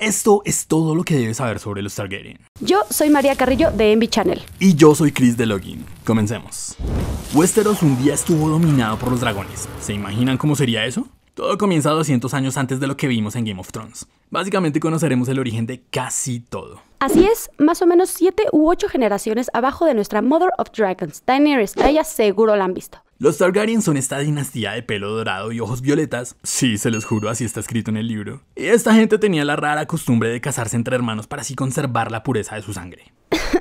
Esto es todo lo que debes saber sobre los Targaryen. Yo soy María Carrillo de Envy Channel. Y yo soy Chris de Login. Comencemos. Westeros un día estuvo dominado por los dragones. ¿Se imaginan cómo sería eso? Todo comienza 200 años antes de lo que vimos en Game of Thrones. Básicamente conoceremos el origen de casi todo. Así es, más o menos 7 u 8 generaciones abajo de nuestra Mother of Dragons, Daenerys. Ella seguro la han visto. Los Targaryen son esta dinastía de pelo dorado y ojos violetas, sí, se los juro, así está escrito en el libro. Y esta gente tenía la rara costumbre de casarse entre hermanos para así conservar la pureza de su sangre.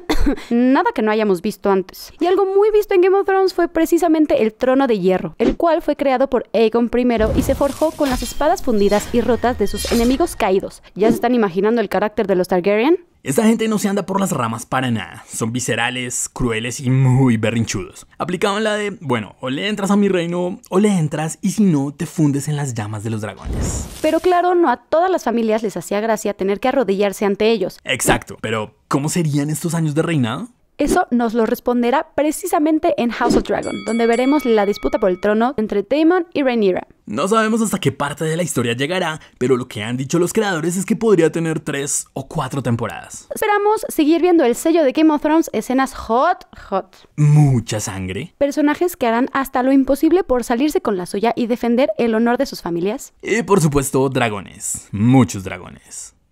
Nada que no hayamos visto antes. Y algo muy visto en Game of Thrones fue precisamente el trono de hierro, el cual fue creado por Aegon I y se forjó con las espadas fundidas y rotas de sus enemigos caídos. ¿Ya se están imaginando el carácter de los Targaryen? Esta gente no se anda por las ramas para nada, son viscerales, crueles y muy berrinchudos. Aplicaban la de, bueno, o le entras a mi reino o le entras y si no te fundes en las llamas de los dragones. Pero claro, no a todas las familias les hacía gracia tener que arrodillarse ante ellos. Exacto, pero ¿cómo serían estos años de reinado? Eso nos lo responderá precisamente en House of Dragon, donde veremos la disputa por el trono entre Daemon y Rhaenyra. No sabemos hasta qué parte de la historia llegará, pero lo que han dicho los creadores es que podría tener tres o cuatro temporadas. Esperamos seguir viendo el sello de Game of Thrones, escenas hot, hot. Mucha sangre. Personajes que harán hasta lo imposible por salirse con la suya y defender el honor de sus familias. Y por supuesto, dragones. Muchos dragones.